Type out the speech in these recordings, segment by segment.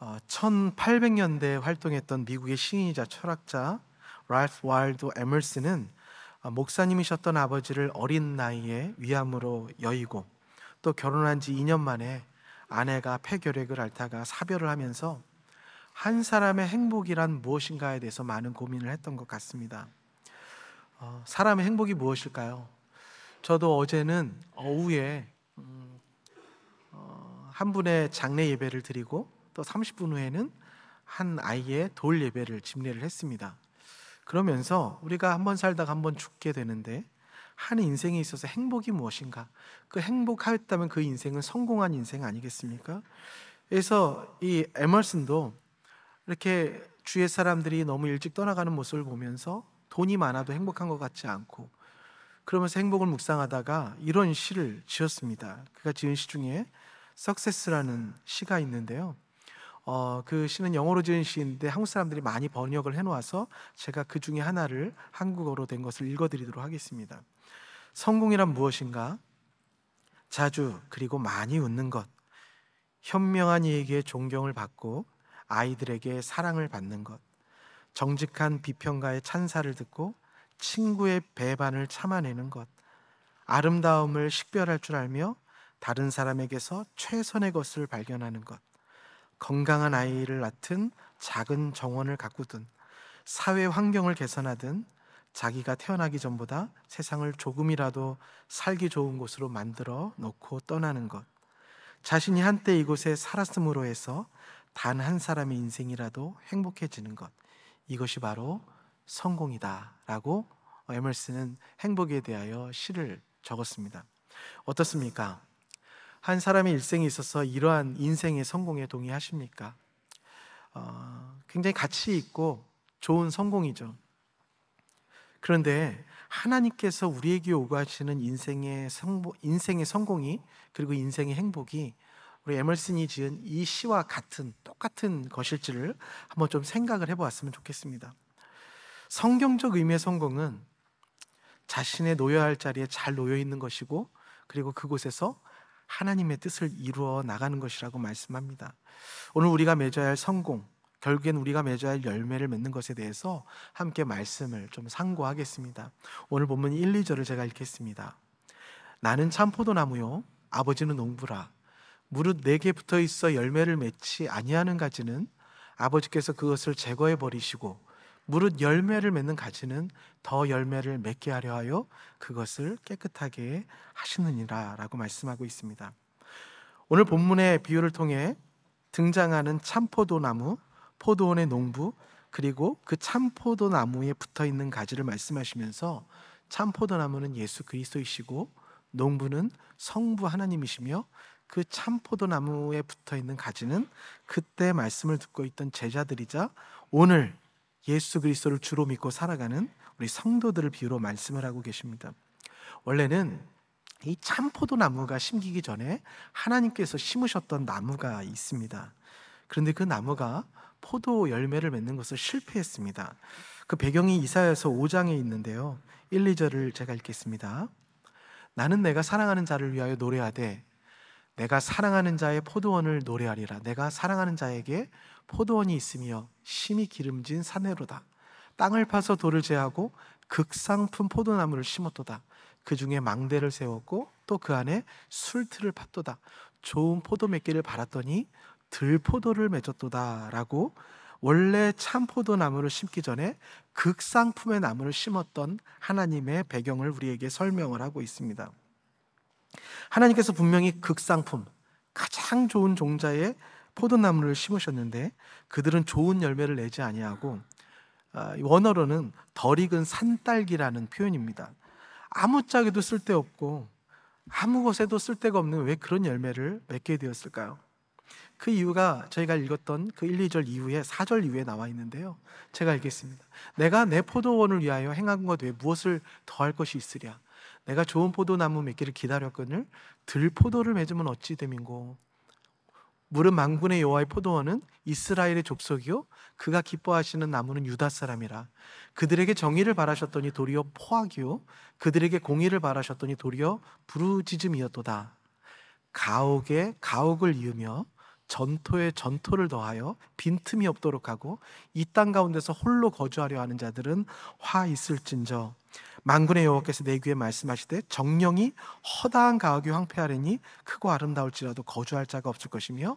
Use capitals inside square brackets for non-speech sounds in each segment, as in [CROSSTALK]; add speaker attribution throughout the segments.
Speaker 1: 1800년대에 어, 활동했던 미국의 신인이자 철학자 랄프 와일드 에멀스는 어, 목사님이셨던 아버지를 어린 나이에 위암으로 여의고 또 결혼한 지 2년 만에 아내가 폐결핵을 앓다가 사별을 하면서 한 사람의 행복이란 무엇인가에 대해서 많은 고민을 했던 것 같습니다. 어, 사람의 행복이 무엇일까요? 저도 어제는 오후에 음, 어, 한 분의 장례 예배를 드리고 또 30분 후에는 한 아이의 돌 예배를 집례를 했습니다. 그러면서 우리가 한번 살다가 한번 죽게 되는데 한 인생에 있어서 행복이 무엇인가? 그 행복하였다면 그 인생은 성공한 인생 아니겠습니까? 그래서 이 에머슨도 이렇게 주위 사람들이 너무 일찍 떠나가는 모습을 보면서 돈이 많아도 행복한 것 같지 않고 그러면서 행복을 묵상하다가 이런 시를 지었습니다. 그가 지은 시 중에 석세스라는 시가 있는데요. 어, 그 시는 영어로 지은 시인데 한국 사람들이 많이 번역을 해놓아서 제가 그 중에 하나를 한국어로 된 것을 읽어드리도록 하겠습니다. 성공이란 무엇인가? 자주 그리고 많이 웃는 것, 현명한 이에게 존경을 받고 아이들에게 사랑을 받는 것, 정직한 비평가의 찬사를 듣고 친구의 배반을 참아내는 것, 아름다움을 식별할 줄 알며 다른 사람에게서 최선의 것을 발견하는 것, 건강한 아이를 낳든 작은 정원을 가꾸든 사회 환경을 개선하든 자기가 태어나기 전보다 세상을 조금이라도 살기 좋은 곳으로 만들어 놓고 떠나는 것. 자신이 한때 이곳에 살았음으로 해서 단 한 사람의 인생이라도 행복해지는 것. 이것이 바로 성공이다라고 어, 에멀스는 행복에 대하여 시를 적었습니다. 어떻습니까? 한 사람의 일생에 있어서 이러한 인생의 성공에 동의하십니까? 어, 굉장히 가치 있고 좋은 성공이죠. 그런데 하나님께서 우리에게 요구하시는 인생의 성공, 인생의 성공이 그리고 인생의 행복이 우리 에멀슨이 지은 이 시와 같은 똑같은 것일지를 한번 좀 생각을 해보았으면 좋겠습니다. 성경적 의미의 성공은 자신의 놓여야 할 자리에 잘 놓여 있는 것이고 그리고 그곳에서 하나님의 뜻을 이루어 나가는 것이라고 말씀합니다. 오늘 우리가 맺어야 할 성공, 결국엔 우리가 맺어야 할 열매를 맺는 것에 대해서 함께 말씀을 좀 상고하겠습니다. 오늘 본문 1, 2절을 제가 읽겠습니다. 나는 참 포도나무요 아버지는 농부라 무릇 내게 붙어 있어 열매를 맺지 아니하는 가지는 아버지께서 그것을 제거해 버리시고 무릇 열매를 맺는 가지는 더 열매를 맺게 하려 하여 그것을 깨끗하게 하시느니라라고 말씀하고 있습니다. 오늘 본문의 비유를 통해 등장하는 참포도나무, 포도원의 농부, 그리고 그 참포도나무에 붙어 있는 가지를 말씀하시면서 참포도나무는 예수 그리스도이시고 농부는 성부 하나님이시며 그 참포도나무에 붙어 있는 가지는 그때 말씀을 듣고 있던 제자들이자 오늘 예수 그리스도를 주로 믿고 살아가는 우리 성도들을 비유로 말씀을 하고 계십니다. 원래는 이 참포도 나무가 심기기 전에 하나님께서 심으셨던 나무가 있습니다. 그런데 그 나무가 포도 열매를 맺는 것을 실패했습니다. 그 배경이 이사야서 5장에 있는데요. 1, 2절을 제가 읽겠습니다. 나는 내가 사랑하는 자를 위하여 노래하되 내가 사랑하는 자의 포도원을 노래하리라. 내가 사랑하는 자에게 포도원이 있으며 심히 기름진 사내로다. 땅을 파서 돌을 제하고 극상품 포도나무를 심었도다. 그 중에 망대를 세웠고 또 그 안에 술틀을 팠도다. 좋은 포도 맺기를 바랐더니 들포도를 맺었도다라고 원래 참 포도나무를 심기 전에 극상품의 나무를 심었던 하나님의 배경을 우리에게 설명을 하고 있습니다. 하나님께서 분명히 극상품, 가장 좋은 종자의 포도나무를 심으셨는데 그들은 좋은 열매를 내지 아니하고 아, 원어로는 덜 익은 산딸기라는 표현입니다. 아무짝에도 쓸데없고 아무 것에도 쓸데가 없는 왜 그런 열매를 맺게 되었을까요? 그 이유가 저희가 읽었던 그 1, 2절 이후에 4절 이후에 나와 있는데요. 제가 읽겠습니다. 내가 내 포도원을 위하여 행한 것 외에 무엇을 더할 것이 있으랴? 내가 좋은 포도나무 맺기를 기다렸거늘 들 포도를 맺으면 어찌 됨인고 무릇 만군의 여호와의 포도원은 이스라엘의 족속이요 그가 기뻐하시는 나무는 유다 사람이라 그들에게 정의를 바라셨더니 도리어 포악이요 그들에게 공의를 바라셨더니 도리어 부르짖음이었도다 가옥에 가옥을 이으며 전토에 전토를 더하여 빈틈이 없도록 하고 이 땅 가운데서 홀로 거주하려 하는 자들은 화 있을진저 만군의 여호와께서 내 귀에 말씀하시되 정령이 허다한 가옥이 황폐하리니 크고 아름다울지라도 거주할 자가 없을 것이며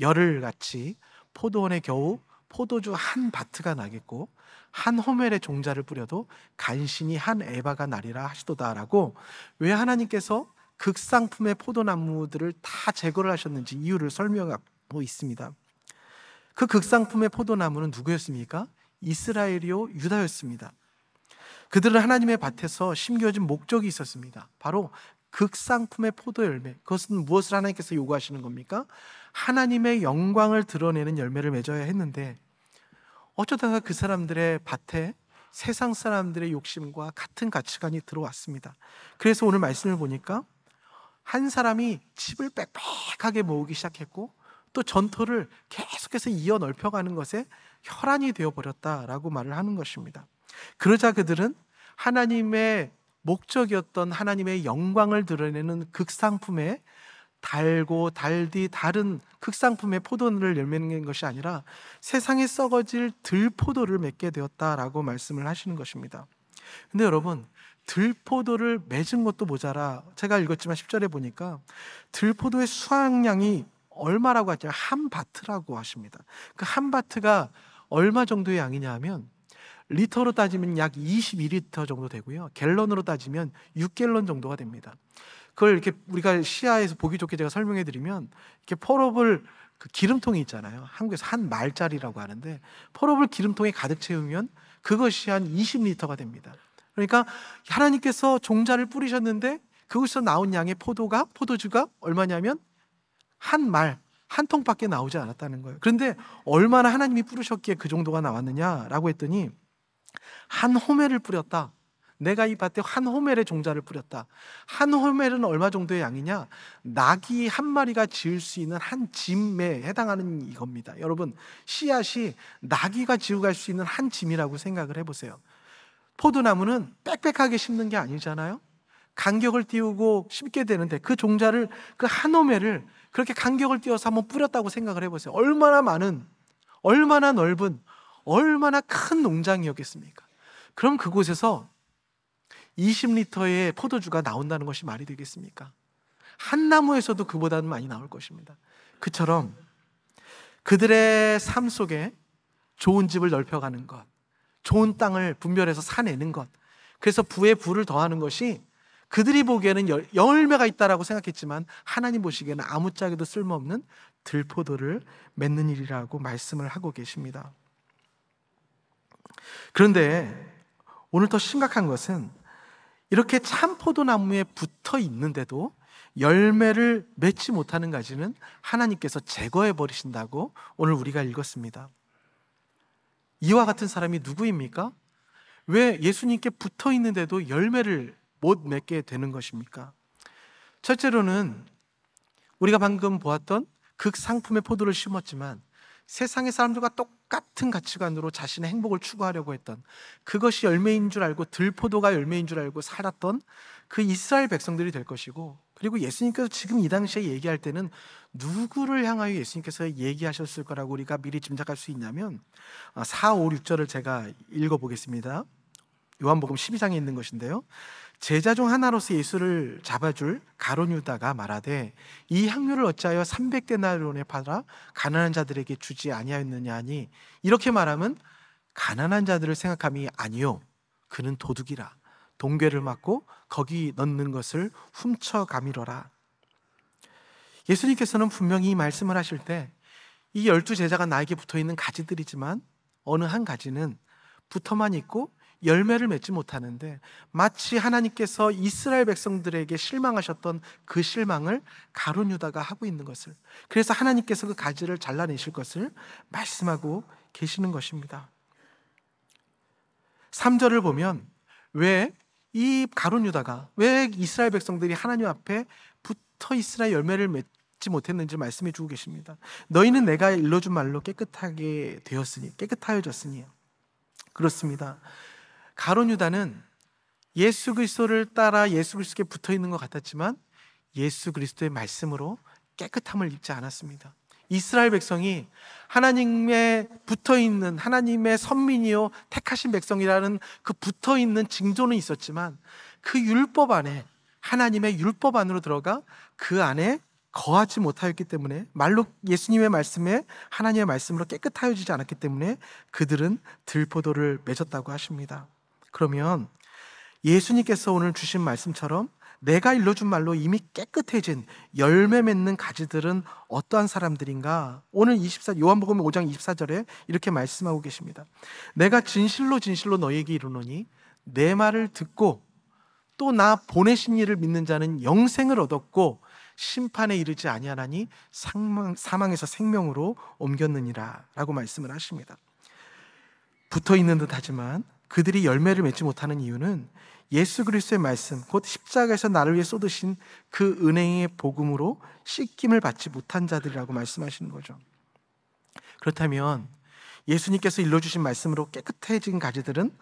Speaker 1: 열흘같이 포도원에 겨우 포도주 한 바트가 나겠고 한 호멜의 종자를 뿌려도 간신히 한 에바가 나리라 하시도다라고 왜 하나님께서 극상품의 포도나무들을 다 제거를 하셨는지 이유를 설명하고 있습니다. 그 극상품의 포도나무는 누구였습니까? 이스라엘이요 유다였습니다. 그들은 하나님의 밭에서 심겨진 목적이 있었습니다. 바로 극상품의 포도 열매. 그것은 무엇을 하나님께서 요구하시는 겁니까? 하나님의 영광을 드러내는 열매를 맺어야 했는데 어쩌다가 그 사람들의 밭에 세상 사람들의 욕심과 같은 가치관이 들어왔습니다. 그래서 오늘 말씀을 보니까 한 사람이 집을 빽빽하게 모으기 시작했고 또전토를 계속해서 이어 넓혀가는 것에 혈안이 되어 버렸다라고 말을 하는 것입니다. 그러자 그들은 하나님의 목적이었던 하나님의 영광을 드러내는 극상품에 달고 달디 다른 극상품의 포도를 열매는 것이 아니라 세상에 썩어질 들포도를 맺게 되었다라고 말씀을 하시는 것입니다. 근데 여러분, 들포도를 맺은 것도 모자라 제가 읽었지만 10절에 보니까 들포도의 수확량이 얼마라고 하죠? 한 바트라고 하십니다. 그 한 바트가 얼마 정도의 양이냐 하면 리터로 따지면 약 22리터 정도 되고요. 갤런으로 따지면 6갤런 정도가 됩니다. 그걸 이렇게 우리가 시야에서 보기 좋게 제가 설명해 드리면 이렇게 펄업을 그 기름통이 있잖아요. 한국에서 한 말짜리라고 하는데 펄업을 기름통에 가득 채우면 그것이 한 20리터가 됩니다. 그러니까 하나님께서 종자를 뿌리셨는데 그것에서 나온 양의 포도가 포도주가 얼마냐면 한 말, 한 통밖에 나오지 않았다는 거예요. 그런데 얼마나 하나님이 뿌르셨기에그 정도가 나왔느냐라고 했더니 한 호멜을 뿌렸다. 내가 이 밭에 한 호멜의 종자를 뿌렸다. 한 호멜은 얼마 정도의 양이냐? 낙이 한 마리가 지을 수 있는 한 짐에 해당하는 이겁니다. 여러분, 씨앗이 낙이가 지어갈 수 있는 한 짐이라고 생각을 해보세요. 포도나무는 빽빽하게 심는 게 아니잖아요? 간격을 띄우고 심게 되는데 그 종자를, 그 한 호멜을 그렇게 간격을 띄워서 한번 뿌렸다고 생각을 해보세요. 얼마나 많은, 얼마나 넓은, 얼마나 큰 농장이었겠습니까? 그럼 그곳에서 20리터의 포도주가 나온다는 것이 말이 되겠습니까? 한 나무에서도 그보다는 많이 나올 것입니다. 그처럼 그들의 삶 속에 좋은 집을 넓혀가는 것, 좋은 땅을 분별해서 사내는 것, 그래서 부에 부를 더하는 것이 그들이 보기에는 열, 매가 있다라고 생각했지만 하나님 보시기에는 아무짝에도 쓸모없는 들포도를 맺는 일이라고 말씀을 하고 계십니다. 그런데 오늘 더 심각한 것은 이렇게 참포도나무에 붙어 있는데도 열매를 맺지 못하는 가지는 하나님께서 제거해 버리신다고 오늘 우리가 읽었습니다. 이와 같은 사람이 누구입니까? 왜 예수님께 붙어 있는데도 열매를 못 맺게 되는 것입니까? 첫째로는 우리가 방금 보았던 극상품의 포도를 심었지만 세상의 사람들과 똑같은 가치관으로 자신의 행복을 추구하려고 했던 그것이 열매인 줄 알고 들포도가 열매인 줄 알고 살았던 그 이스라엘 백성들이 될 것이고 그리고 예수님께서 지금 이 당시에 얘기할 때는 누구를 향하여 예수님께서 얘기하셨을 거라고 우리가 미리 짐작할 수 있냐면 4, 5, 6절을 제가 읽어보겠습니다. 요한복음 12장에 있는 것인데요. 제자 중 하나로서 예수를 잡아줄 가론 유다가 말하되 이 향유를 어찌하여 300데나리온에 팔아 가난한 자들에게 주지 아니하였느냐 하니 이렇게 말하면 가난한 자들을 생각함이 아니요 그는 도둑이라 동괴를 맞고 거기 넣는 것을 훔쳐 가밀어라 예수님께서는 분명히 이 말씀을 하실 때 이 열두 제자가 나에게 붙어 있는 가지들이지만 어느 한 가지는 붙어만 있고 열매를 맺지 못하는데 마치 하나님께서 이스라엘 백성들에게 실망하셨던 그 실망을 가룟 유다가 하고 있는 것을 그래서 하나님께서 그 가지를 잘라내실 것을 말씀하고 계시는 것입니다. 3절을 보면 왜 이 가룟 유다가 왜 이스라엘 백성들이 하나님 앞에 붙어 이스라엘 열매를 맺 못했는지 말씀해 주고 계십니다. 너희는 내가 일러준 말로 깨끗하게 되었으니 깨끗하여졌으니 그렇습니다. 가론 유다는 예수 그리스도를 따라 예수 그리스도께 붙어 있는 것 같았지만 예수 그리스도의 말씀으로 깨끗함을 입지 않았습니다. 이스라엘 백성이 하나님의 붙어 있는 하나님의 선민이요 택하신 백성이라는 그 붙어 있는 징조는 있었지만 그 율법 안에 하나님의 율법 안으로 들어가 그 안에 거하지 못하였기 때문에 말로 예수님의 말씀에 하나님의 말씀으로 깨끗하여지지 않았기 때문에 그들은 들포도를 맺었다고 하십니다. 그러면 예수님께서 오늘 주신 말씀처럼 내가 일러준 말로 이미 깨끗해진 열매 맺는 가지들은 어떠한 사람들인가? 오늘 24 요한복음 5장 24절에 이렇게 말씀하고 계십니다. 내가 진실로 진실로 너희에게 이르노니 내 말을 듣고 또 나 보내신 이를 믿는 자는 영생을 얻었고 심판에 이르지 아니하나니 사망, 에서 생명으로 옮겼느니라라고 말씀을 하십니다. 붙어 있는 듯하지만 그들이 열매를 맺지 못하는 이유는 예수 그리스도의 말씀, 곧 십자가에서 나를 위해 쏟으신 그은행의 복음으로 씻김을 받지 못한 자들이라고 말씀하시는 거죠. 그렇다면 예수님께서 일러주신 말씀으로 깨끗해진 가지들은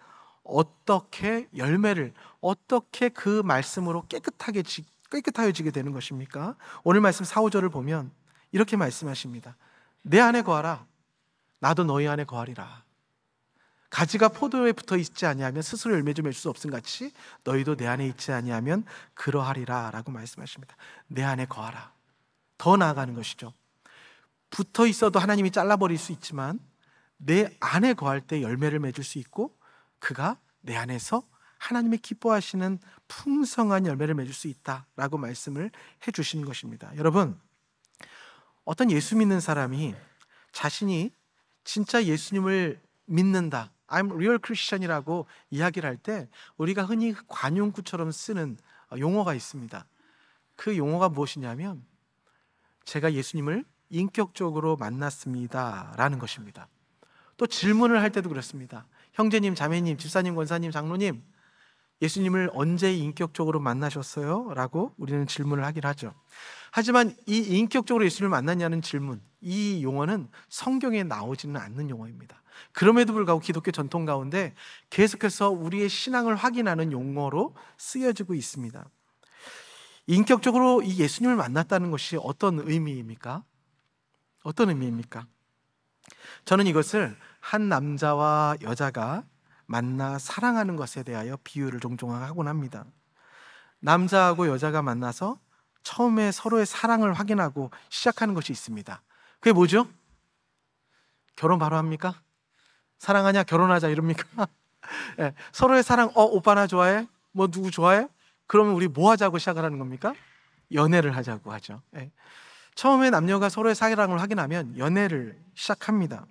Speaker 1: 어떻게 열매를, 어떻게 그 말씀으로 깨끗하게, 깨끗하여지게 되는 것입니까? 오늘 말씀 4, 5절을 보면 이렇게 말씀하십니다. 내 안에 거하라. 나도 너희 안에 거하리라. 가지가 포도에 붙어 있지 아니하면 스스로 열매 좀 맺을 수 없음 같이 너희도 내 안에 있지 아니하면 그러하리라라고 말씀하십니다. 내 안에 거하라. 더 나아가는 것이죠. 붙어 있어도 하나님이 잘라버릴 수 있지만 내 안에 거할 때 열매를 맺을 수 있고 그가 내 안에서 하나님의 기뻐하시는 풍성한 열매를 맺을 수 있다라고 말씀을 해 주신 것입니다. 여러분, 어떤 예수 믿는 사람이 자신이 진짜 예수님을 믿는다. I'm real Christian이라고 이야기를 할 때 우리가 흔히 관용구처럼 쓰는 어, 용어가 있습니다. 그 용어가 무엇이냐면 제가 예수님을 인격적으로 만났습니다라는 것입니다. 또 질문을 할 때도 그렇습니다. 형제님, 자매님, 집사님, 권사님, 장로님, 예수님을 언제 인격적으로 만나셨어요? 라고 우리는 질문을 하긴 하죠. 하지만 이 인격적으로 예수님을 만났냐는 질문, 이 용어는 성경에 나오지는 않는 용어입니다. 그럼에도 불구하고 기독교 전통 가운데 계속해서 우리의 신앙을 확인하는 용어로 쓰여지고 있습니다. 인격적으로 이 예수님을 만났다는 것이 어떤 의미입니까? 어떤 의미입니까? 저는 이것을 한 남자와 여자가 만나 사랑하는 것에 대하여 비유를 종종 하곤 합니다. 남자하고 여자가 만나서 처음에 서로의 사랑을 확인하고 시작하는 것이 있습니다. 그게 뭐죠? 결혼 바로 합니까? 사랑하냐? 결혼하자 이럽니까? 네, [LAUGHS] 서로의 사랑, 어, 오빠 나 좋아해? 뭐 누구 좋아해? 그러면 우리 뭐 하자고 시작을 하는 겁니까? 연애를 하자고 하죠. 네. 처음에 남녀가 서로의 사랑을 확인하면 연애를 시작합니다.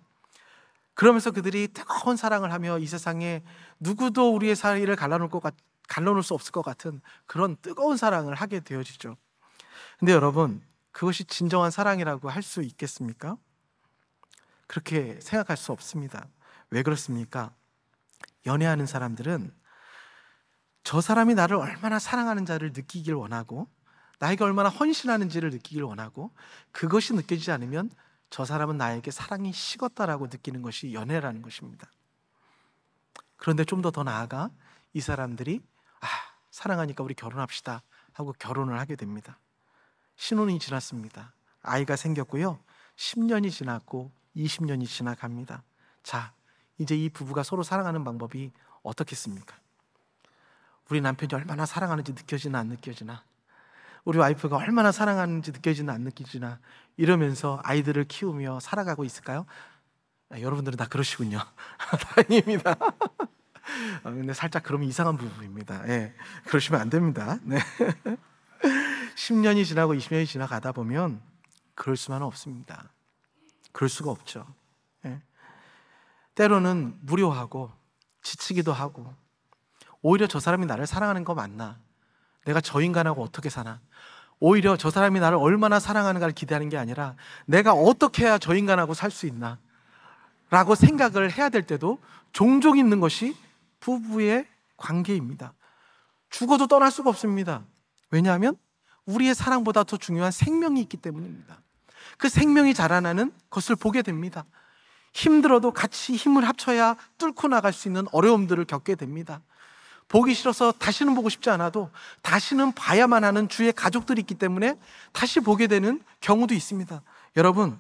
Speaker 1: 그러면서 그들이 뜨거운 사랑을 하며 이 세상에 누구도 우리의 사이를 갈라놓을 것 같, 갈라놓을 수 없을 것 같은 그런 뜨거운 사랑을 하게 되어지죠. 근데 여러분, 그것이 진정한 사랑이라고 할 수 있겠습니까? 그렇게 생각할 수 없습니다. 왜 그렇습니까? 연애하는 사람들은 저 사람이 나를 얼마나 사랑하는 자를 느끼길 원하고 나에게 얼마나 헌신하는지를 느끼길 원하고 그것이 느껴지지 않으면 저 사람은 나에게 사랑이 식었다라고 느끼는 것이 연애라는 것입니다. 그런데 좀 더더 더 나아가 이 사람들이 아, 사랑하니까 우리 결혼합시다 하고 결혼을 하게 됩니다. 신혼이 지났습니다. 아이가 생겼고요. 10년이 지났고 20년이 지나갑니다. 자, 이제 이 부부가 서로 사랑하는 방법이 어떻겠습니까? 우리 남편이 얼마나 사랑하는지 느껴지나 안 느껴지나 우리 와이프가 얼마나 사랑하는지 느껴지나 안 느껴지나 이러면서 아이들을 키우며 살아가고 있을까요? 아, 여러분들은 다 그러시군요. [LAUGHS] 다행입니다. 아, 근데 살짝 그러면 이상한 부분입니다. 예, 그러시면 안 됩니다. 네. 10년이 [LAUGHS] 지나고 20년이 지나가다 보면 그럴 수만은 없습니다. 그럴 수가 없죠. 때로는 무료하고 지치기도 하고 오히려 저 사람이 나를 사랑하는 거 맞나? 내가 저 인간하고 어떻게 사나? 오히려 저 사람이 나를 얼마나 사랑하는가를 기대하는 게 아니라 내가 어떻게 해야 저 인간하고 살 수 있나? 라고 생각을 해야 될 때도 종종 있는 것이 부부의 관계입니다. 죽어도 떠날 수가 없습니다. 왜냐하면 우리의 사랑보다 더 중요한 생명이 있기 때문입니다. 그 생명이 자라나는 것을 보게 됩니다. 힘들어도 같이 힘을 합쳐야 뚫고 나갈 수 있는 어려움들을 겪게 됩니다. 보기 싫어서 다시는 보고 싶지 않아도 다시는 봐야만 하는 주의 가족들이 있기 때문에 다시 보게 되는 경우도 있습니다. 여러분,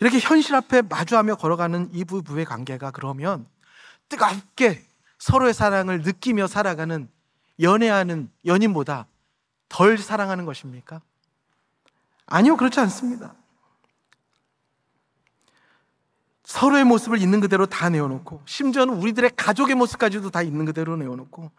Speaker 1: 이렇게 현실 앞에 마주하며 걸어가는 이 부부의 관계가 그러면 뜨겁게 서로의 사랑을 느끼며 살아가는 연애하는 연인보다 덜 사랑하는 것입니까? 아니요, 그렇지 않습니다. 서로의 모습을 있는 그대로 다 내어놓고 심지어는 우리들의 가족의 모습까지도 다 있는 그대로 내어놓고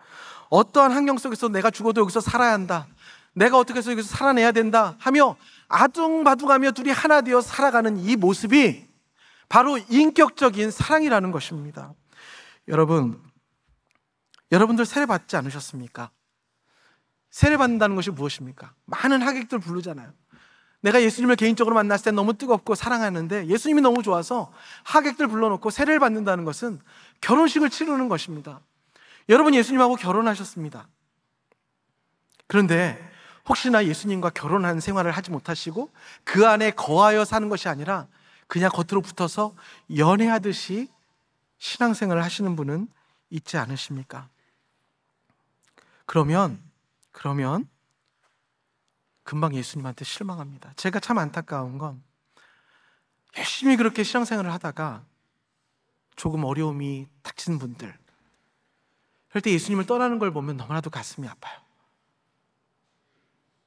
Speaker 1: 어떠한 환경 속에서 내가 죽어도 여기서 살아야 한다. 내가 어떻게 해서 여기서 살아내야 된다 하며 아둥바둥하며 둘이 하나 되어 살아가는 이 모습이 바로 인격적인 사랑이라는 것입니다. 여러분, 여러분들 세례 받지 않으셨습니까? 세례 받는다는 것이 무엇입니까? 많은 하객들 부르잖아요. 내가 예수님을 개인적으로 만났을 때 너무 뜨겁고 사랑하는데 예수님이 너무 좋아서 하객들 불러놓고 세례를 받는다는 것은 결혼식을 치르는 것입니다. 여러분 예수님하고 결혼하셨습니다. 그런데 혹시나 예수님과 결혼한 생활을 하지 못하시고 그 안에 거하여 사는 것이 아니라 그냥 겉으로 붙어서 연애하듯이 신앙생활을 하시는 분은 있지 않으십니까? 그러면, 그러면 금방 예수님한테 실망합니다. 제가 참 안타까운 건 열심히 그렇게 신앙생활을 하다가 조금 어려움이 닥친 분들 그럴 때 예수님을 떠나는 걸 보면 너무나도 가슴이 아파요.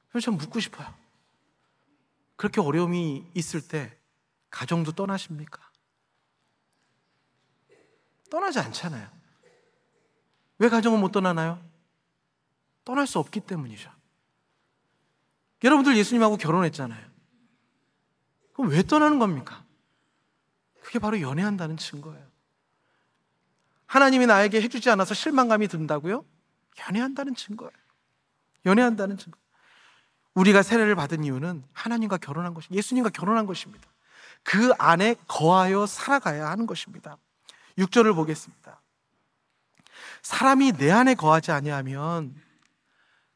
Speaker 1: 그래서 전 묻고 싶어요. 그렇게 어려움이 있을 때 가정도 떠나십니까? 떠나지 않잖아요. 왜 가정을 못 떠나나요? 떠날 수 없기 때문이죠. 여러분들 예수님하고 결혼했잖아요. 그럼 왜 떠나는 겁니까? 그게 바로 연애한다는 증거예요. 하나님이 나에게 해주지 않아서 실망감이 든다고요? 연애한다는 증거예요. 연애한다는 증거. 우리가 세례를 받은 이유는 하나님과 결혼한 것입 예수님과 결혼한 것입니다. 그 안에 거하여 살아가야 하는 것입니다. 6절을 보겠습니다. 사람이 내 안에 거하지 아니하면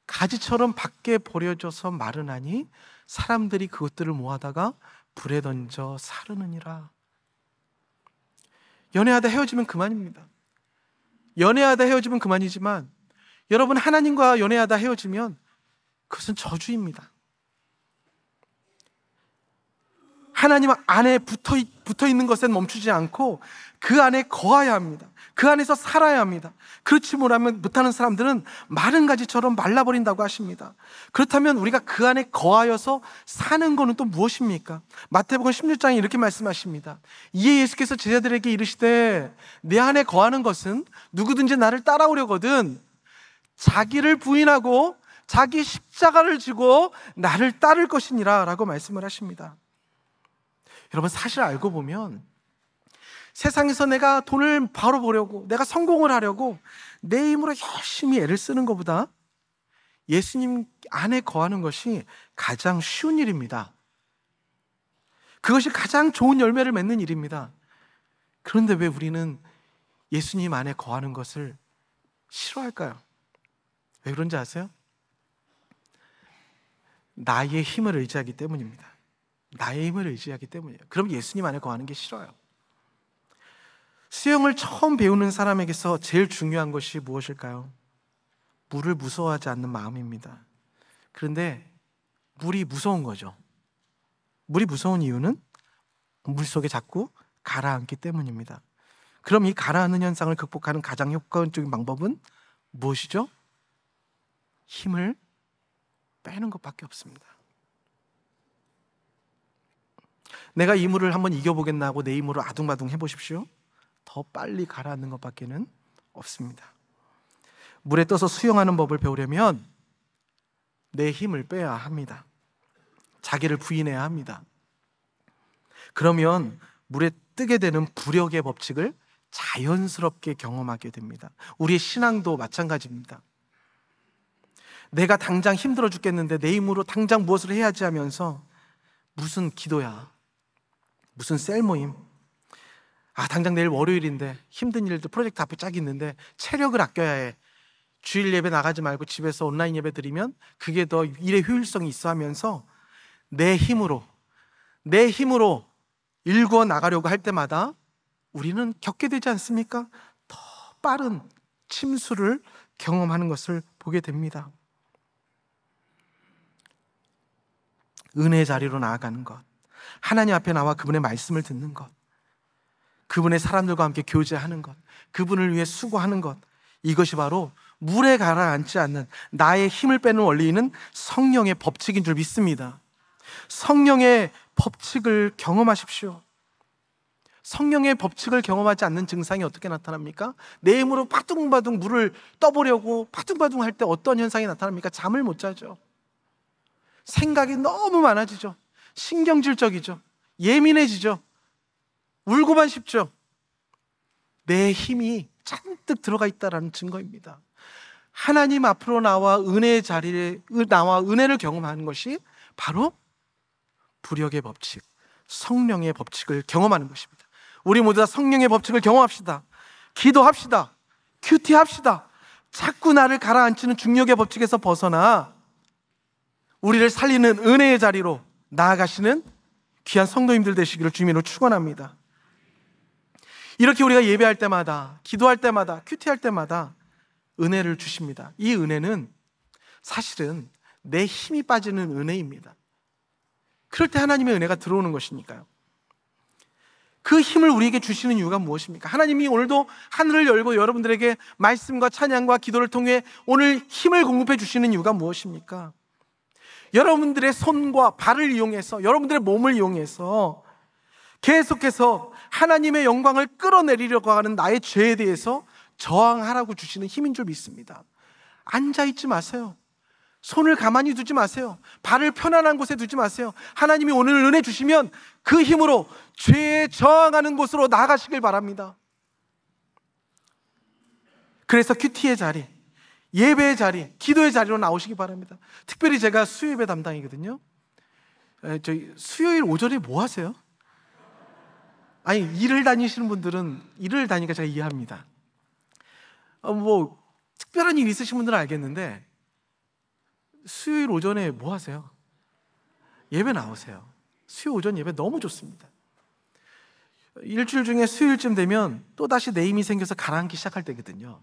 Speaker 1: 가지처럼 밖에 버려져서 마르나니 사람들이 그것들을 모아다가 불에 던져 사르느니라. 연애하다 헤어지면 그만입니다. 연애하다 헤어지면 그만이지만 여러분 하나님과 연애하다 헤어지면 그것은 저주입니다. 하나님 안에 붙어, 붙어 있는 것에 멈추지 않고 그 안에 거하야 합니다. 그 안에서 살아야 합니다. 그렇지 못하면 못하는 사람들은 마른 가지처럼 말라버린다고 하십니다. 그렇다면 우리가 그 안에 거하여서 사는 것은 또 무엇입니까? 마태복음 16장에 이렇게 말씀하십니다. 이에 예수께서 제자들에게 이르시되 내 안에 거하는 것은 누구든지 나를 따라오려거든 자기를 부인하고 자기 십자가를 지고 나를 따를 것이니라라고 말씀을 하십니다. 여러분 사실 알고 보면 세상에서 내가 돈을 바로 보려고 내가 성공을 하려고 내 힘으로 열심히 애를 쓰는 것보다 예수님 안에 거하는 것이 가장 쉬운 일입니다. 그것이 가장 좋은 열매를 맺는 일입니다. 그런데 왜 우리는 예수님 안에 거하는 것을 싫어할까요? 왜 그런지 아세요? 나의 힘을 의지하기 때문입니다. 나의 힘을 의지하기 때문이에요. 그럼 예수님 안에 거하는 게 싫어요. 수영을 처음 배우는 사람에게서 제일 중요한 것이 무엇일까요? 물을 무서워하지 않는 마음입니다. 그런데 물이 무서운 거죠. 물이 무서운 이유는 물 속에 자꾸 가라앉기 때문입니다. 그럼 이 가라앉는 현상을 극복하는 가장 효과적인 방법은 무엇이죠? 힘을 빼는 것밖에 없습니다. 내가 이 물을 한번 이겨보겠나 하고 내 힘으로 아둥바둥 해보십시오. 더 빨리 가라앉는 것밖에는 없습니다. 물에 떠서 수영하는 법을 배우려면 내 힘을 빼야 합니다. 자기를 부인해야 합니다. 그러면 물에 뜨게 되는 부력의 법칙을 자연스럽게 경험하게 됩니다. 우리의 신앙도 마찬가지입니다. 내가 당장 힘들어 죽겠는데 내 힘으로 당장 무엇을 해야지 하면서 무슨 기도야. 무슨 셀 모임? 아, 당장 내일 월요일인데 힘든 일들 프로젝트 앞에 짝 있는데 체력을 아껴야 해. 주일 예배 나가지 말고 집에서 온라인 예배 드리면 그게 더 일의 효율성이 있어 하면서 내 힘으로 내 힘으로 일궈 나가려고 할 때마다 우리는 겪게 되지 않습니까? 더 빠른 침수를 경험하는 것을 보게 됩니다. 은혜 자리로 나아가는 것. 하나님 앞에 나와 그분의 말씀을 듣는 것, 그분의 사람들과 함께 교제하는 것, 그분을 위해 수고하는 것, 이것이 바로 물에 가라앉지 않는 나의 힘을 빼는 원리는 성령의 법칙인 줄 믿습니다. 성령의 법칙을 경험하십시오. 성령의 법칙을 경험하지 않는 증상이 어떻게 나타납니까? 내 힘으로 바둥바둥 물을 떠보려고 바둥바둥 할 때 어떤 현상이 나타납니까? 잠을 못 자죠. 생각이 너무 많아지죠. 신경질적이죠. 예민해지죠. 울고만 싶죠. 내 힘이 잔뜩 들어가 있다라는 증거입니다. 하나님 앞으로 나와 은혜의 자리를 나와 은혜를 경험하는 것이 바로 부력의 법칙, 성령의 법칙을 경험하는 것입니다. 우리 모두 다 성령의 법칙을 경험합시다. 기도합시다. 큐티합시다. 자꾸 나를 가라앉히는 중력의 법칙에서 벗어나 우리를 살리는 은혜의 자리로 나아가시는 귀한 성도님들 되시기를 주님으로 축원합니다. 이렇게 우리가 예배할 때마다, 기도할 때마다, 큐티할 때마다 은혜를 주십니다. 이 은혜는 사실은 내 힘이 빠지는 은혜입니다. 그럴 때 하나님의 은혜가 들어오는 것이니까요. 그 힘을 우리에게 주시는 이유가 무엇입니까? 하나님이 오늘도 하늘을 열고 여러분들에게 말씀과 찬양과 기도를 통해 오늘 힘을 공급해 주시는 이유가 무엇입니까? 여러분들의 손과 발을 이용해서 여러분들의 몸을 이용해서 계속해서 하나님의 영광을 끌어내리려고 하는 나의 죄에 대해서 저항하라고 주시는 힘인 줄 믿습니다. 앉아 있지 마세요. 손을 가만히 두지 마세요. 발을 편안한 곳에 두지 마세요. 하나님이 오늘 은혜 주시면 그 힘으로 죄에 저항하는 곳으로 나가시길 바랍니다. 그래서 큐티의 자리, 예배의 자리, 기도의 자리로 나오시기 바랍니다. 특별히 제가 수요예배 담당이거든요. 저희 수요일 오전에 뭐 하세요? 아니 일을 다니시는 분들은 일을 다니니까 제가 이해합니다. 어, 뭐 특별한 일 있으신 분들은 알겠는데 수요일 오전에 뭐 하세요? 예배 나오세요. 수요 오전 예배 너무 좋습니다. 일주일 중에 수요일쯤 되면 또 다시 내 힘이 생겨서 가라앉기 시작할 때거든요.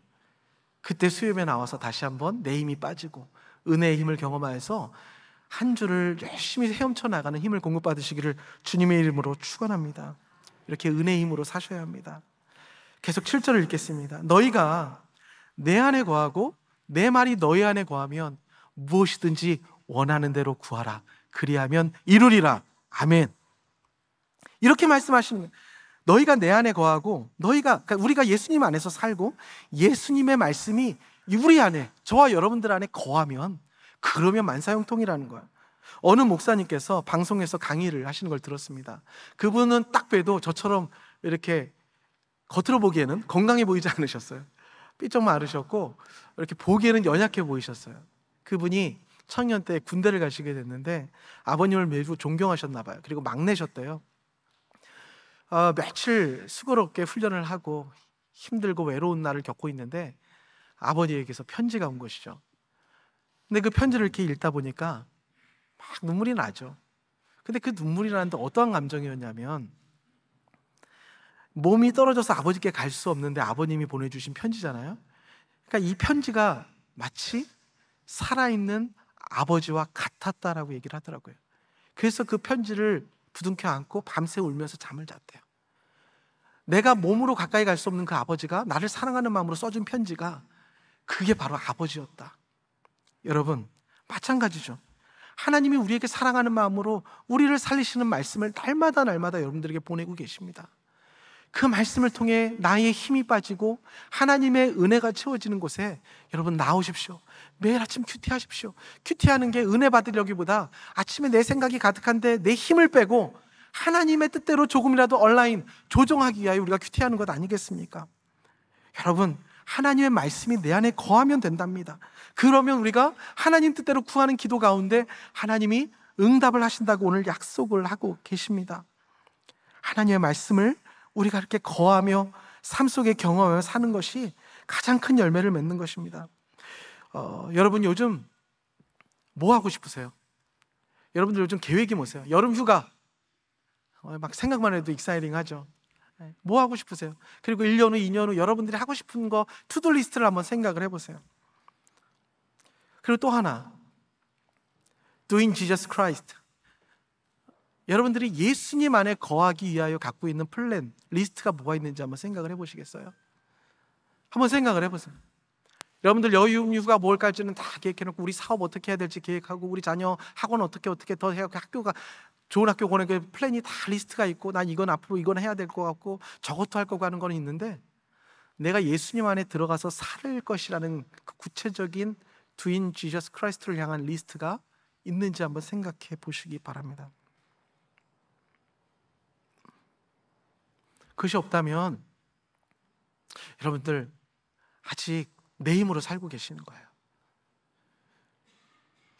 Speaker 1: 그때 수염에 나와서 다시 한번 내 힘이 빠지고 은혜의 힘을 경험하여서 한 주를 열심히 헤엄쳐 나가는 힘을 공급받으시기를 주님의 이름으로 축원합니다. 이렇게 은혜의 힘으로 사셔야 합니다. 계속 7절을 읽겠습니다. 너희가 내 안에 거하고 내 말이 너희 안에 거하면 무엇이든지 원하는 대로 구하라. 그리하면 이루리라. 아멘. 이렇게 말씀하시는 너희가 내 안에 거하고 너희가 그러니까 우리가 예수님 안에서 살고 예수님의 말씀이 우리 안에 저와 여러분들 안에 거하면 그러면 만사형통이라는 거야. 어느 목사님께서 방송에서 강의를 하시는 걸 들었습니다. 그분은 딱봬도 저처럼 이렇게 겉으로 보기에는 건강해 보이지 않으셨어요. 삐쩍 마르셨고 이렇게 보기에는 연약해 보이셨어요. 그분이 청년 때 군대를 가시게 됐는데 아버님을 매우 존경하셨나 봐요. 그리고 막내셨대요. 어, 며칠 수고롭게 훈련을 하고 힘들고 외로운 날을 겪고 있는데 아버지에게서 편지가 온 것이죠. 근데 그 편지를 이렇게 읽다 보니까 막 눈물이 나죠. 근데 그 눈물이라는데 어떠한 감정이었냐면 몸이 떨어져서 아버지께 갈 수 없는데 아버님이 보내주신 편지잖아요. 그러니까 이 편지가 마치 살아있는 아버지와 같았다라고 얘기를 하더라고요. 그래서 그 편지를 부둥켜 안고 밤새 울면서 잠을 잤대요. 내가 몸으로 가까이 갈 수 없는 그 아버지가 나를 사랑하는 마음으로 써준 편지가 그게 바로 아버지였다. 여러분, 마찬가지죠. 하나님이 우리에게 사랑하는 마음으로 우리를 살리시는 말씀을 날마다 날마다 여러분들에게 보내고 계십니다. 그 말씀을 통해 나의 힘이 빠지고 하나님의 은혜가 채워지는 곳에 여러분 나오십시오. 매일 아침 큐티하십시오. 큐티하는 게 은혜 받으려기보다 아침에 내 생각이 가득한데 내 힘을 빼고 하나님의 뜻대로 조금이라도 온라인 조정하기 위하여 우리가 큐티하는 것 아니겠습니까? 여러분, 하나님의 말씀이 내 안에 거하면 된답니다. 그러면 우리가 하나님 뜻대로 구하는 기도 가운데 하나님이 응답을 하신다고 오늘 약속을 하고 계십니다. 하나님의 말씀을 우리가 이렇게 거하며 삶 속에 경험하며 사는 것이 가장 큰 열매를 맺는 것입니다. 어, 여러분 요즘 뭐 하고 싶으세요? 여러분들 요즘 계획이 뭐세요? 여름 휴가 어, 막 생각만 해도 익사이링 하죠. 네, 뭐 하고 싶으세요? 그리고 1년 후, 2년 후 여러분들이 하고 싶은 거 투두 리스트를 한번 생각을 해보세요. 그리고 또 하나, doing Jesus Christ. 여러분들이 예수님 안에 거하기 위하여 갖고 있는 플랜, 리스트가 뭐가 있는지 한번 생각을 해보시겠어요? 한번 생각을 해보세요. 여러분들 여유가 뭘 갈지는 다 계획해놓고 우리 사업 어떻게 해야 될지 계획하고 우리 자녀 학원 어떻게 어떻게 더 해야 학교가 좋은 학교 보내 그 플랜이 다 리스트가 있고 난 이건 앞으로 이건 해야 될 것 같고 저것도 할것 같은 건 있는데 내가 예수님 안에 들어가서 살 것이라는 그 구체적인 두인 지저스 크라이스트를 향한 리스트가 있는지 한번 생각해 보시기 바랍니다. 그것이 없다면 여러분들 아직 내 힘으로 살고 계시는 거예요.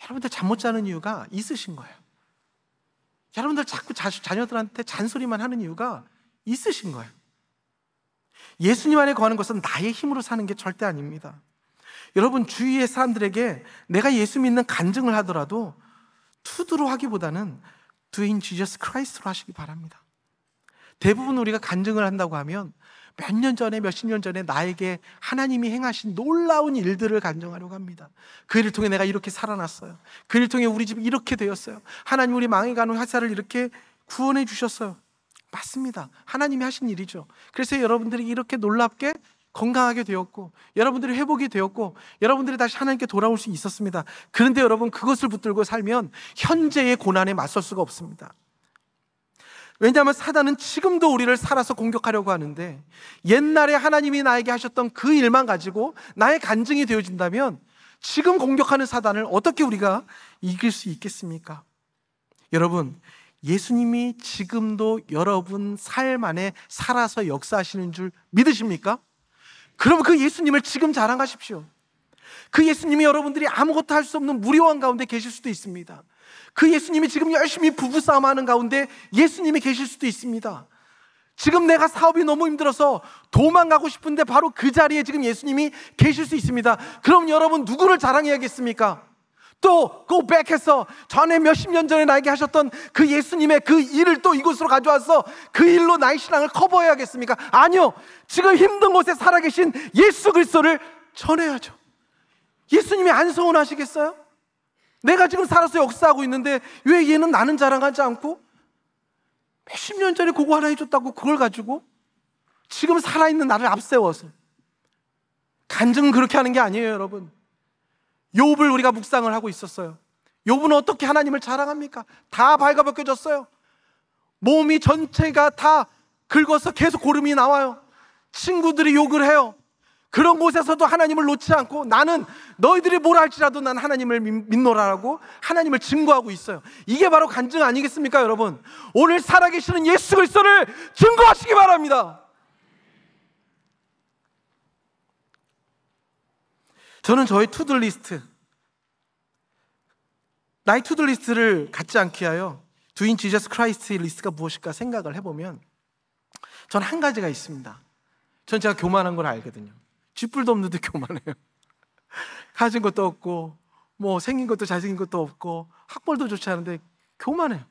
Speaker 1: 여러분들 잠 못 자는 이유가 있으신 거예요. 여러분들 자꾸 자, 자녀들한테 잔소리만 하는 이유가 있으신 거예요. 예수님 안에 거하는 것은 나의 힘으로 사는 게 절대 아닙니다. 여러분 주위의 사람들에게 내가 예수 믿는 간증을 하더라도 투두로 하기보다는 doing Jesus Christ로 하시기 바랍니다. 대부분 우리가 간증을 한다고 하면 몇 년 전에 몇 십 년 전에 나에게 하나님이 행하신 놀라운 일들을 간증하려고 합니다. 그 일을 통해 내가 이렇게 살아났어요. 그일을 통해 우리 집이 이렇게 되었어요. 하나님 우리 망해가는 회사를 이렇게 구원해 주셨어요. 맞습니다. 하나님이 하신 일이죠. 그래서 여러분들이 이렇게 놀랍게 건강하게 되었고 여러분들이 회복이 되었고 여러분들이 다시 하나님께 돌아올 수 있었습니다. 그런데 여러분 그것을 붙들고 살면 현재의 고난에 맞설 수가 없습니다. 왜냐하면 사단은 지금도 우리를 살아서 공격하려고 하는데 옛날에 하나님이 나에게 하셨던 그 일만 가지고 나의 간증이 되어진다면 지금 공격하는 사단을 어떻게 우리가 이길 수 있겠습니까? 여러분, 예수님이 지금도 여러분 삶 안에 살아서 역사하시는 줄 믿으십니까? 그럼 그 예수님을 지금 자랑하십시오. 그 예수님이 여러분들이 아무것도 할 수 없는 무료한 가운데 계실 수도 있습니다. 그 예수님이 지금 열심히 부부싸움 하는 가운데 예수님이 계실 수도 있습니다. 지금 내가 사업이 너무 힘들어서 도망가고 싶은데 바로 그 자리에 지금 예수님이 계실 수 있습니다. 그럼 여러분 누구를 자랑해야겠습니까? 또 go back 해서 전에 몇십 년 전에 나에게 하셨던 그 예수님의 그 일을 또 이곳으로 가져와서 그 일로 나의 신앙을 커버해야겠습니까? 아니요. 지금 힘든 곳에 살아계신 예수 그리스도를 전해야죠. 예수님이 안 서운하시겠어요? 내가 지금 살아서 역사하고 있는데 왜 얘는 나는 자랑하지 않고 몇십 년 전에 그거 하나 해줬다고 그걸 가지고 지금 살아있는 나를 앞세워서 간증은 그렇게 하는 게 아니에요, 여러분. 욥을 우리가 묵상을 하고 있었어요. 욥은 어떻게 하나님을 자랑합니까? 다밝아벗겨졌어요 몸이 전체가 다 긁어서 계속 고름이 나와요. 친구들이 욕을 해요. 그런 곳에서도 하나님을 놓지 않고 나는 너희들이 뭘 할지라도 난 하나님을 믿노라라고 하나님을 증거하고 있어요. 이게 바로 간증 아니겠습니까, 여러분? 오늘 살아계시는 예수 그리스도를 증거하시기 바랍니다. 저는 저의 투두 리스트 나의 투두 리스트를 갖지 않게 하여 두인 지저스 크라이스트의 리스트가 무엇일까 생각을 해보면 전 한 가지가 있습니다. 전 제가 교만한 걸 알거든요. 쥐뿔도 없는데 교만해요. [LAUGHS] 가진 것도 없고 뭐 생긴 것도 잘생긴 것도 없고 학벌도 좋지 않은데 교만해요.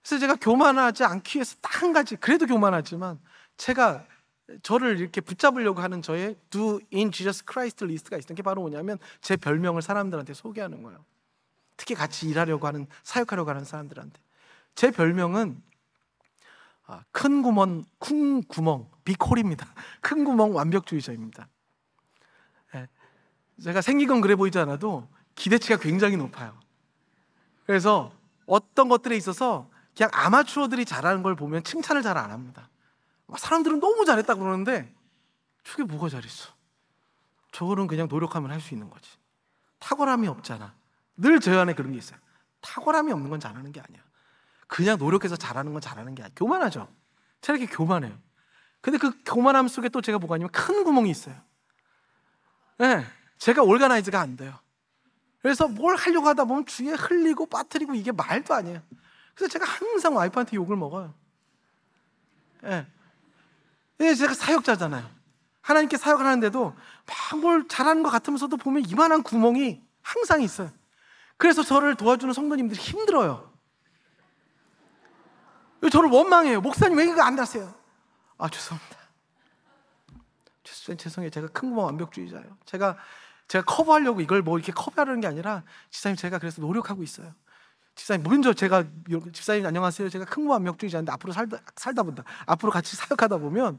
Speaker 1: 그래서 제가 교만하지 않기 위해서 딱 한 가지 그래도 교만하지만 제가 저를 이렇게 붙잡으려고 하는 저의 Do in Jesus Christ 리스트가 있던 게 바로 뭐냐면 제 별명을 사람들한테 소개하는 거예요. 특히 같이 일하려고 하는 사역하려고 하는 사람들한테 제 별명은 아, 큰 구멍, 큰 구멍, 비콜입니다. [LAUGHS] 큰 구멍 완벽주의자입니다. 예. 제가 생긴건 그래 보이지 않아도 기대치가 굉장히 높아요. 그래서 어떤 것들에 있어서 그냥 아마추어들이 잘하는 걸 보면 칭찬을 잘 안 합니다. 사람들은 너무 잘했다 그러는데 저게 뭐가 잘했어? 저거는 그냥 노력하면 할 수 있는 거지. 탁월함이 없잖아. 늘제 안에 그런 게 있어요. 탁월함이 없는 건 잘하는 게 아니야. 그냥 노력해서 잘하는 건 잘하는 게아니라 교만하죠. 체력이 교만해요. 근데 그 교만함 속에 또 제가 뭐가 아니면 큰 구멍이 있어요. 예. 네, 제가 올가나이즈가 안 돼요. 그래서 뭘 하려고 하다 보면 주위에 흘리고 빠뜨리고 이게 말도 아니에요. 그래서 제가 항상 와이프한테 욕을 먹어요. 예. 네. 제가 사역자잖아요. 하나님께 사역을 하는데도 막 뭘 잘하는 것 같으면서도 보면 이만한 구멍이 항상 있어요. 그래서 저를 도와주는 성도님들이 힘들어요. 저를 원망해요. 목사님 왜 이거 안 다세요? 아, 죄송합니다. 죄송, 죄송해요. 제가 큰구멍 완벽주의자예요. 제가, 제가 커버하려고 이걸 뭐 이렇게 커버하려는 게 아니라, 집사님 제가 그래서 노력하고 있어요. 집사님, 먼저 제가, 집사님 안녕하세요. 제가 큰구멍 완벽주의자인데 앞으로 살다, 살다 본다. 앞으로 같이 사역하다 보면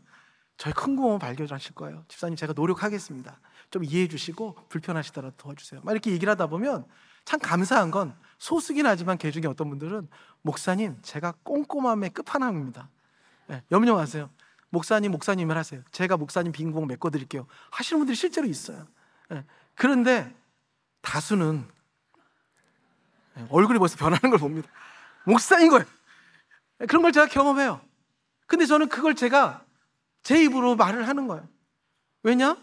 Speaker 1: 저희 큰구멍을 발견하실 거예요. 집사님 제가 노력하겠습니다. 좀 이해해 주시고 불편하시더라도 도와주세요. 막 이렇게 얘기를 하다 보면 참 감사한 건 소수긴 하지만 개 중에 어떤 분들은 목사님 제가 꼼꼼함의 끝판왕입니다. 네, 예, 염려 마세요. 목사님 목사님을 하세요. 제가 목사님 빈공 메꿔드릴게요. 하시는 분들이 실제로 있어요. 네, 그런데 다수는 예, 얼굴이 벌써 변하는 걸 봅니다. 목사인 거예요. 그런 걸 제가 경험해요. 근데 저는 그걸 제가 제 입으로 말을 하는 거예요. 왜냐?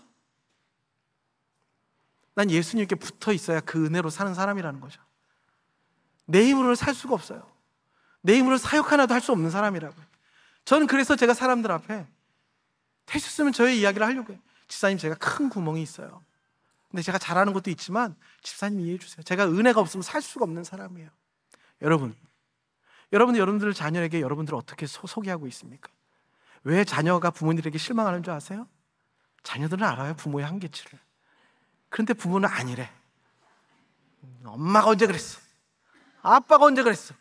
Speaker 1: 난 예수님께 붙어 있어야 그 은혜로 사는 사람이라는 거죠. 내 힘으로는 살 수가 없어요. 내 힘으로 사역 하나도 할 수 없는 사람이라고요. 저는 그래서 제가 사람들 앞에 해주셨으면 저의 이야기를 하려고 해요. 집사님, 제가 큰 구멍이 있어요. 근데 제가 잘하는 것도 있지만, 집사님 이해해 주세요. 제가 은혜가 없으면 살 수가 없는 사람이에요. 여러분, 여러분, 여러분들 자녀에게 여러분들 을 어떻게 소, 소개하고 있습니까? 왜 자녀가 부모님에게 실망하는 줄 아세요? 자녀들은 알아요, 부모의 한계치를. 그런데 부모는 아니래. 엄마가 언제 그랬어? 아빠가 언제 그랬어?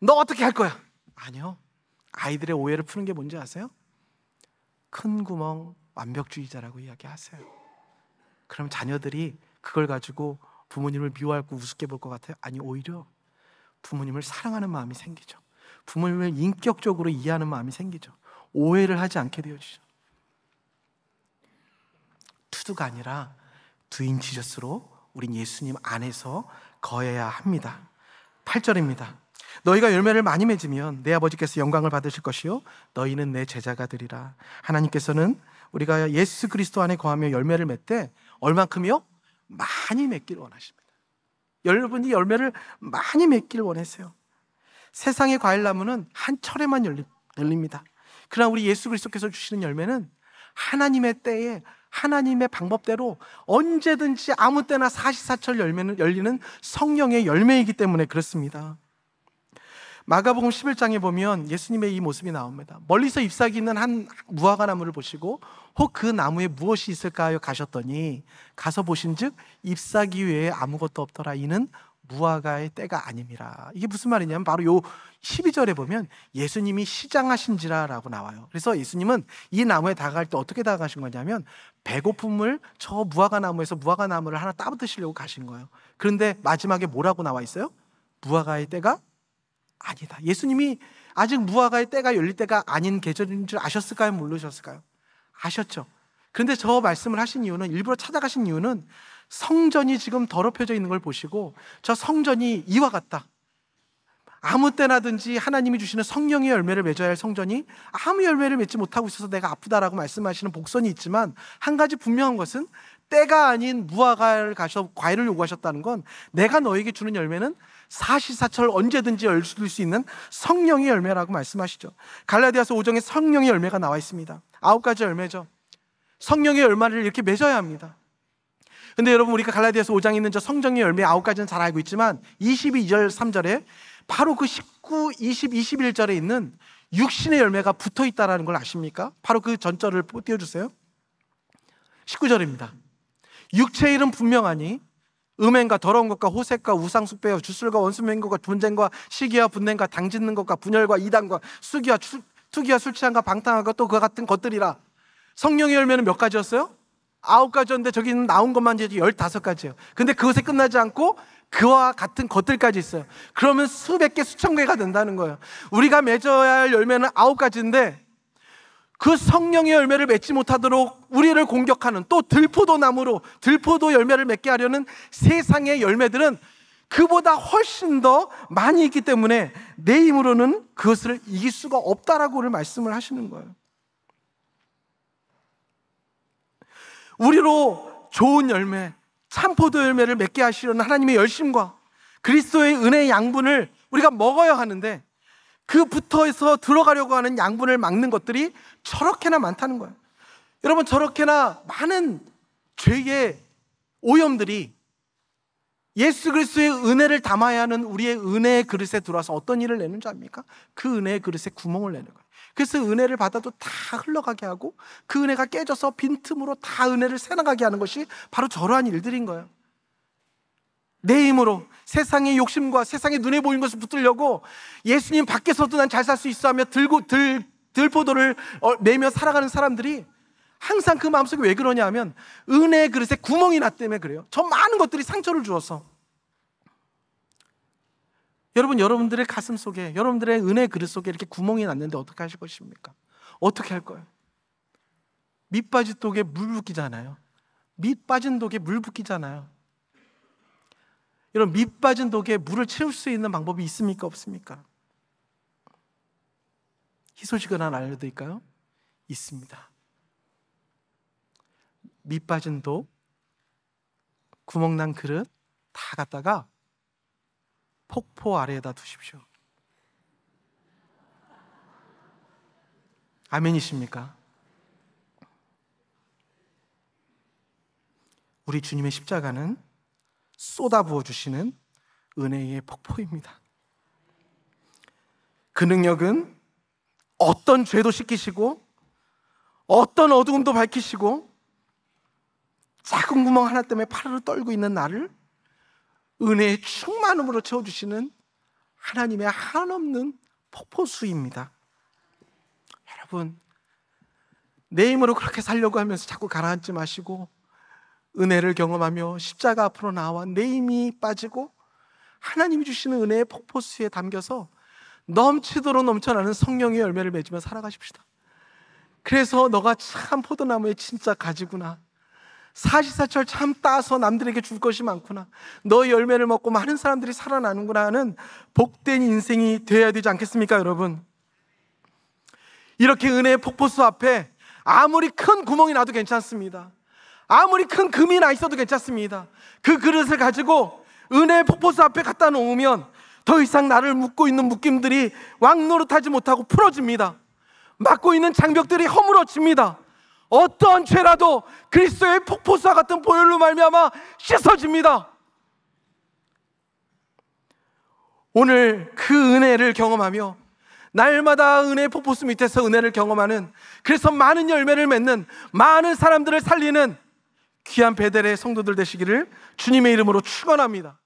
Speaker 1: 너 어떻게 할 거야? 아니요. 아이들의 오해를 푸는 게 뭔지 아세요? 큰 구멍 완벽주의자라고 이야기하세요. 그럼 자녀들이 그걸 가지고 부모님을 미워하고 우습게 볼 것 같아요? 아니 오히려 부모님을 사랑하는 마음이 생기죠. 부모님을 인격적으로 이해하는 마음이 생기죠. 오해를 하지 않게 되어지죠. 투두가 아니라 두인 지저스로 우린 예수님 안에서 거해야 합니다. 8절입니다. 너희가 열매를 많이 맺으면 내 아버지께서 영광을 받으실 것이요 너희는 내 제자가 되리라. 하나님께서는 우리가 예수 그리스도 안에 거하며 열매를 맺되 얼만큼이요? 많이 맺기를 원하십니다. 여러분이 열매를 많이 맺기를 원했어요. 세상의 과일 나무는 한 철에만 열립니다. 그러나 우리 예수 그리스도께서 주시는 열매는 하나님의 때에 하나님의 방법대로 언제든지 아무 때나 사시사철 열매는 열리는 성령의 열매이기 때문에 그렇습니다. 마가복음 11장에 보면 예수님의 이 모습이 나옵니다. 멀리서 잎사귀 있는 한 무화과 나무를 보시고 혹 그 나무에 무엇이 있을까 하 가셨더니 가서 보신즉 잎사귀 외에 아무것도 없더라 이는 무화과의 때가 아닙니다. 이게 무슨 말이냐면 바로 요 12절에 보면 예수님이 시장하신지라라고 나와요. 그래서 예수님은 이 나무에 다가갈 때 어떻게 다가가신 거냐면 배고픔을 저 무화과 나무에서 무화과 나무를 하나 따붙으시려고 가신 거예요. 그런데 마지막에 뭐라고 나와 있어요? 무화과의 때가 아니다. 예수님이 아직 무화과의 때가 열릴 때가 아닌 계절인 줄 아셨을까요? 모르셨을까요? 아셨죠. 그런데 저 말씀을 하신 이유는 일부러 찾아가신 이유는 성전이 지금 더럽혀져 있는 걸 보시고 저 성전이 이와 같다. 아무 때나든지 하나님이 주시는 성령의 열매를 맺어야 할 성전이 아무 열매를 맺지 못하고 있어서 내가 아프다라고 말씀하시는 복선이 있지만 한 가지 분명한 것은 때가 아닌 무화과를 가셔 과일을 요구하셨다는 건 내가 너에게 주는 열매는 사시사철 언제든지 열릴 수 있는 성령의 열매라고 말씀하시죠. 갈라디아서 5장에 성령의 열매가 나와 있습니다. 아홉 가지 열매죠. 성령의 열매를 이렇게 맺어야 합니다. 근데 여러분 우리가 갈라디아서 5장에 있는 저 성정의 열매 아홉 가지는 잘 알고 있지만 22절 3절에 바로 그 19, 20, 21절에 있는 육신의 열매가 붙어 있다라는 걸 아십니까? 바로 그 전절을 띄워 주세요. 19절입니다. 육체의 일은 분명하니 음행과 더러운 것과 호색과 우상 숭배와 주술과 원수 맹고가 분쟁과 시기와 분냉과 당짓는 것과 분열과 이단과 수기와 추, 투기와 술취함과 방탕함과 또그와 같은 것들이라 성령의 열매는 몇 가지였어요? 아홉 가지였는데 저기는 나온 것만 이제 열다섯 가지예요. 근데 그것에 끝나지 않고 그와 같은 것들까지 있어요. 그러면 수백 개, 수천 개가 된다는 거예요. 우리가 맺어야 할 열매는 아홉 가지인데 그 성령의 열매를 맺지 못하도록 우리를 공격하는 또 들포도 나무로 들포도 열매를 맺게 하려는 세상의 열매들은 그보다 훨씬 더 많이 있기 때문에 내 힘으로는 그것을 이길 수가 없다라고를 말씀을 하시는 거예요. 우리로 좋은 열매, 참포도 열매를 맺게 하시려는 하나님의 열심과 그리스도의 은혜의 양분을 우리가 먹어야 하는데 그 붙어서 들어가려고 하는 양분을 막는 것들이 저렇게나 많다는 거예요. 여러분 저렇게나 많은 죄의 오염들이 예수 그리스도의 은혜를 담아야 하는 우리의 은혜의 그릇에 들어와서 어떤 일을 내는 줄 압니까? 그 은혜의 그릇에 구멍을 내는 거예요. 그래서 은혜를 받아도 다 흘러가게 하고 그 은혜가 깨져서 빈틈으로 다 은혜를 새나가게 하는 것이 바로 저러한 일들인 거예요. 내 힘으로 세상의 욕심과 세상의 눈에 보이 것을 붙들려고 예수님 밖에서도 난 잘 살 수 있어 하며 들고 들, 들포도를 어, 내며 살아가는 사람들이 항상 그 마음속에 왜 그러냐 하면 은혜의 그릇에 구멍이 났 때문에 그래요. 저 많은 것들이 상처를 주어서 여러분 여러분들의 가슴 속에 여러분들의 은혜 그릇 속에 이렇게 구멍이 났는데 어떻게 하실 것입니까? 어떻게 할 거예요? 밑 빠진 독에 물 붓기잖아요. 밑 빠진 독에 물 붓기잖아요. 이런 밑 빠진 독에 물을 채울 수 있는 방법이 있습니까? 없습니까? 희소식을 하나 알려드릴까요? 있습니다. 밑 빠진 독, 구멍난 그릇 다 갖다가 폭포 아래에다 두십시오. 아멘이십니까? 우리 주님의 십자가는 쏟아부어 주시는 은혜의 폭포입니다. 그 능력은 어떤 죄도 씻기시고 어떤 어두움도 밝히시고 작은 구멍 하나 때문에 파르르 떨고 있는 나를 은혜의 충만함으로 채워주시는 하나님의 한없는 폭포수입니다. 여러분, 내 힘으로 그렇게 살려고 하면서 자꾸 가라앉지 마시고 은혜를 경험하며 십자가 앞으로 나와 내 힘이 빠지고 하나님이 주시는 은혜의 폭포수에 담겨서 넘치도록 넘쳐나는 성령의 열매를 맺으며 살아가십시다. 그래서 너가 참 포도나무의 진짜 가지구나. 사시사철 참 따서 남들에게 줄 것이 많구나. 너 열매를 먹고 많은 사람들이 살아나는구나 하는 복된 인생이 되어야 되지 않겠습니까, 여러분? 이렇게 은혜의 폭포수 앞에 아무리 큰 구멍이 나도 괜찮습니다. 아무리 큰 금이 나 있어도 괜찮습니다. 그 그릇을 가지고 은혜의 폭포수 앞에 갖다 놓으면 더 이상 나를 묶고 있는 묶임들이 왕노릇하지 못하고 풀어집니다. 막고 있는 장벽들이 허물어집니다. 어떠한 죄라도 그리스도의 폭포수와 같은 보혈로 말미암아 씻어집니다. 오늘 그 은혜를 경험하며 날마다 은혜의 폭포수 밑에서 은혜를 경험하는 그래서 많은 열매를 맺는 많은 사람들을 살리는 귀한 베델의 성도들 되시기를 주님의 이름으로 축원합니다.